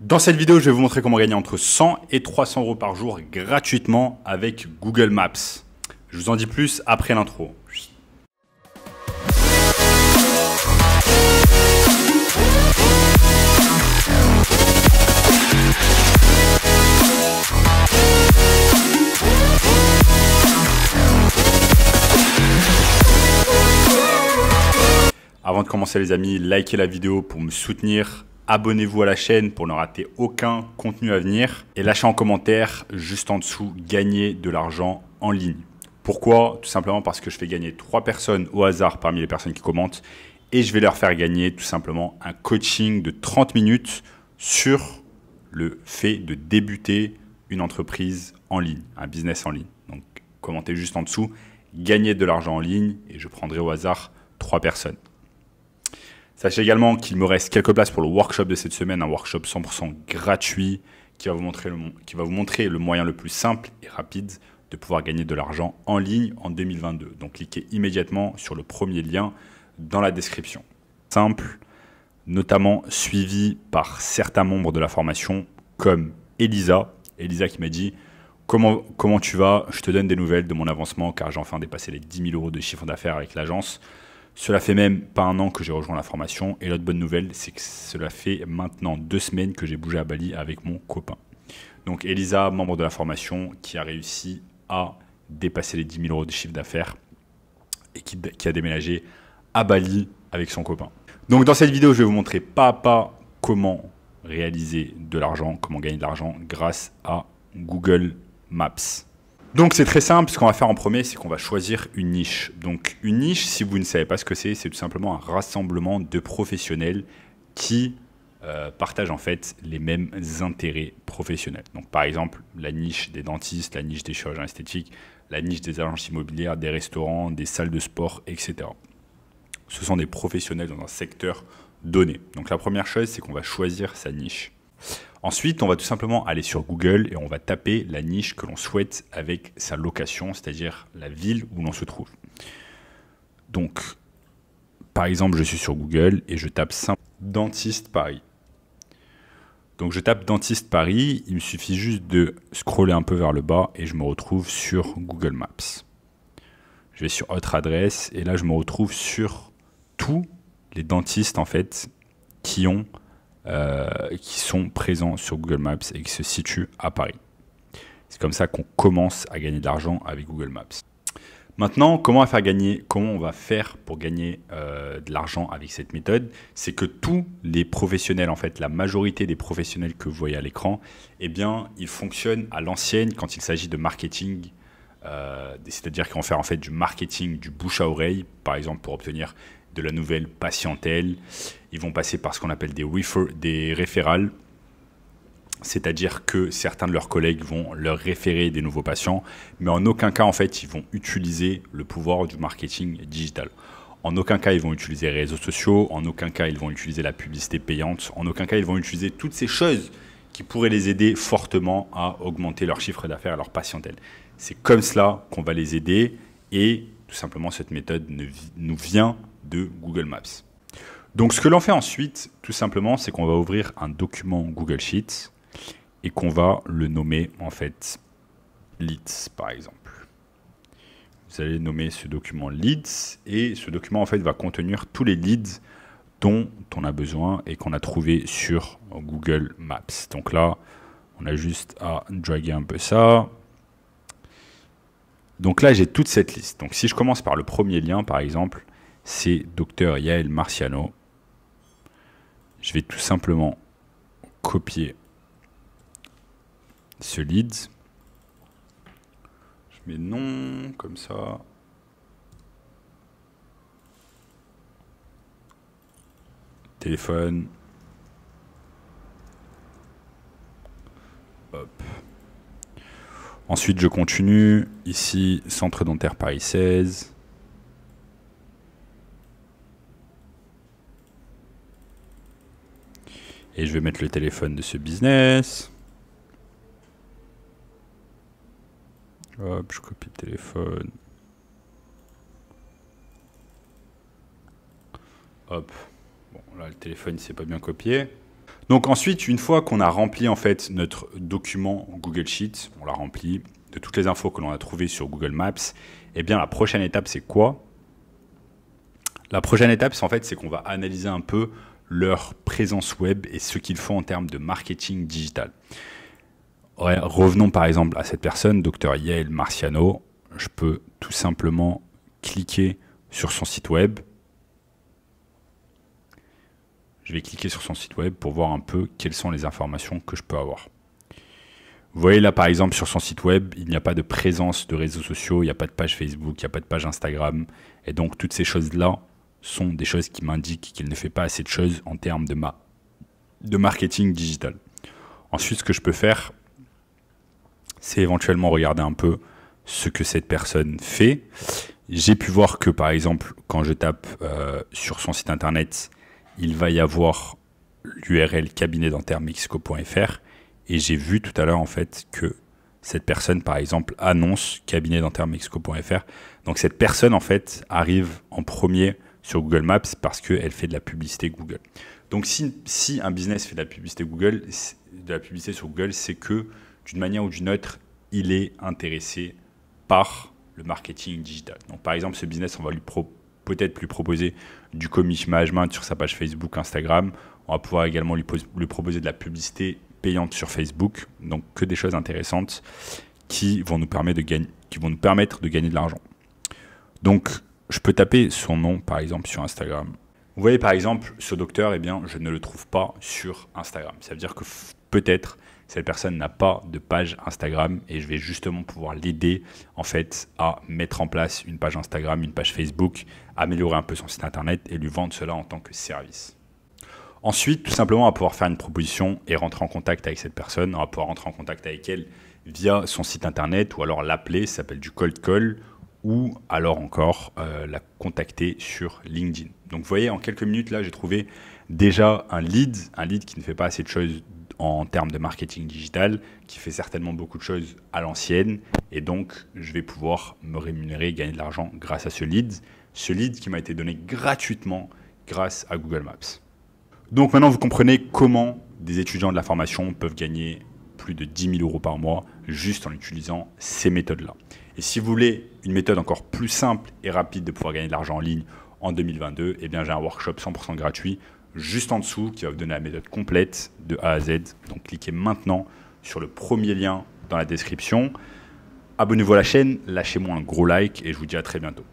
Dans cette vidéo, je vais vous montrer comment gagner entre 100 et 300 euros par jour gratuitement avec Google Maps. Je vous en dis plus après l'intro. Avant de commencer les amis, likez la vidéo pour me soutenir, abonnez-vous à la chaîne pour ne rater aucun contenu à venir et lâchez en commentaire juste en dessous gagner de l'argent en ligne. Pourquoi Tout simplement parce que je fais gagner trois personnes au hasard parmi les personnes qui commentent et je vais leur faire gagner tout simplement un coaching de 30 minutes sur le fait de débuter une entreprise en ligne, un business en ligne. Donc commentez juste en dessous, gagner de l'argent en ligne et je prendrai au hasard trois personnes. Sachez également qu'il me reste quelques places pour le workshop de cette semaine, un workshop 100% gratuit qui va, vous montrer le, moyen le plus simple et rapide de pouvoir gagner de l'argent en ligne en 2022. Donc cliquez immédiatement sur le premier lien dans la description. Simple, notamment suivi par certains membres de la formation comme Elisa. Elisa qui m'a dit comment, comment tu vas Je te donne des nouvelles de mon avancement car j'ai enfin dépassé les 10 000 euros de chiffre d'affaires avec l'agence. Cela fait même pas un an que j'ai rejoint la formation et l'autre bonne nouvelle, c'est que cela fait maintenant deux semaines que j'ai bougé à Bali avec mon copain. Donc Elisa, membre de la formation, qui a réussi à dépasser les 10 000 euros de chiffre d'affaires et qui, a déménagé à Bali avec son copain. Donc dans cette vidéo, je vais vous montrer pas à pas comment réaliser de l'argent, comment gagner de l'argent grâce à Google Maps. Donc c'est très simple, ce qu'on va faire en premier, c'est qu'on va choisir une niche. Donc une niche, si vous ne savez pas ce que c'est, c'est tout simplement un rassemblement de professionnels qui euh, partagent en fait les mêmes intérêts professionnels. Donc par exemple, la niche des dentistes, la niche des chirurgiens esthétiques, la niche des agences immobilières, des restaurants, des salles de sport, etc. Ce sont des professionnels dans un secteur donné. Donc la première chose, c'est qu'on va choisir sa niche. Ensuite, on va tout simplement aller sur Google et on va taper la niche que l'on souhaite avec sa location, c'est-à-dire la ville où l'on se trouve. Donc, par exemple, je suis sur Google et je tape dentiste Paris. Donc je tape dentiste Paris, il me suffit juste de scroller un peu vers le bas et je me retrouve sur Google Maps. Je vais sur autre adresse et là je me retrouve sur tous les dentistes en fait qui ont euh, qui sont présents sur Google Maps et qui se situent à Paris. C'est comme ça qu'on commence à gagner de l'argent avec Google Maps. Maintenant, comment on va faire, gagner, comment on va faire pour gagner euh, de l'argent avec cette méthode C'est que tous les professionnels, en fait, la majorité des professionnels que vous voyez à l'écran, eh bien, ils fonctionnent à l'ancienne quand il s'agit de marketing. Euh, c'est-à-dire qu'ils vont faire en fait du marketing du bouche à oreille, par exemple pour obtenir de la nouvelle patientèle. Ils vont passer par ce qu'on appelle des, référals, c'est-à-dire que certains de leurs collègues vont leur référer des nouveaux patients, mais en aucun cas, en fait, ils vont utiliser le pouvoir du marketing digital. En aucun cas, ils vont utiliser les réseaux sociaux, en aucun cas, ils vont utiliser la publicité payante, en aucun cas, ils vont utiliser toutes ces choses qui pourraient les aider fortement à augmenter leur chiffre d'affaires et leur patientèle. C'est comme cela qu'on va les aider et tout simplement cette méthode nous vient de Google Maps. Donc ce que l'on fait ensuite, tout simplement, c'est qu'on va ouvrir un document Google Sheets et qu'on va le nommer en fait Leads par exemple. Vous allez nommer ce document Leads et ce document en fait va contenir tous les leads dont on a besoin et qu'on a trouvé sur Google Maps. Donc là, on a juste à draguer un peu ça. Donc là, j'ai toute cette liste. Donc si je commence par le premier lien par exemple, c'est Dr Yael Marciano. Je vais tout simplement copier ce lead. Je mets nom comme ça. Téléphone. Hop. Ensuite, je continue. Ici, centre dentaire Paris 16. Et je vais mettre le téléphone de ce business. Hop, je copie le téléphone. Hop. Bon, là, le téléphone, il s'est pas bien copié. Donc ensuite, une fois qu'on a rempli en fait notre document Google Sheets, on l'a rempli de toutes les infos que l'on a trouvées sur Google Maps, eh bien la prochaine étape, c'est quoi La prochaine étape, c'est en fait, c'est qu'on va analyser un peu leur présence web et ce qu'ils font en termes de marketing digital. revenons par exemple à cette personne, Dr Yael Marciano. Je peux tout simplement cliquer sur son site web. Je vais cliquer sur son site web pour voir un peu quelles sont les informations que je peux avoir. Vous voyez là par exemple sur son site web, il n'y a pas de présence de réseaux sociaux, il n'y a pas de page Facebook, il n'y a pas de page Instagram. Et donc toutes ces choses-là, sont des choses qui m'indiquent qu'il ne fait pas assez de choses en termes de, de marketing digital. Ensuite, ce que je peux faire, c'est éventuellement regarder un peu ce que cette personne fait. J'ai pu voir que, par exemple, quand je tape euh, sur son site internet, il va y avoir l'URL dentaire et j'ai vu tout à l'heure en fait que cette personne par exemple annonce cabinet donc cette personne en fait arrive en premier sur Google Maps parce qu'elle fait de la publicité Google. Donc si, un business fait de la publicité Google, de la publicité sur Google, c'est que d'une manière ou d'une autre, il est intéressé par le marketing digital. Donc par exemple, ce business, on va lui peut-être lui proposer du comic management sur sa page Facebook, Instagram. On va pouvoir également lui, lui proposer de la publicité payante sur Facebook. Donc que des choses intéressantes qui vont nous permettre de, gagner, qui vont nous permettre de gagner de l'argent. Donc je peux taper son nom, par exemple, sur Instagram. Vous voyez, par exemple, ce docteur, eh bien, je ne le trouve pas sur Instagram. Ça veut dire que peut-être cette personne n'a pas de page Instagram et je vais justement pouvoir l'aider en fait à mettre en place une page Instagram, une page Facebook, améliorer un peu son site internet et lui vendre cela en tant que service. Ensuite, tout simplement, à pouvoir faire une proposition et rentrer en contact avec cette personne. On va pouvoir rentrer en contact avec elle via son site internet ou alors l'appeler, ça s'appelle du cold call ou alors encore euh, la contacter sur LinkedIn. Donc vous voyez, en quelques minutes, là, j'ai trouvé déjà un lead, un lead qui ne fait pas assez de choses en termes de marketing digital, qui fait certainement beaucoup de choses à l'ancienne, et donc je vais pouvoir me rémunérer gagner de l'argent grâce à ce lead, ce lead qui m'a été donné gratuitement grâce à Google Maps. Donc maintenant, vous comprenez comment des étudiants de la formation peuvent gagner plus de 10 000 euros par mois juste en utilisant ces méthodes-là. Et si vous voulez une méthode encore plus simple et rapide de pouvoir gagner de l'argent en ligne en 2022, eh bien j'ai un workshop 100% gratuit juste en dessous qui va vous donner la méthode complète de A à Z. Donc cliquez maintenant sur le premier lien dans la description. Abonnez-vous à la chaîne, lâchez-moi un gros like et je vous dis à très bientôt.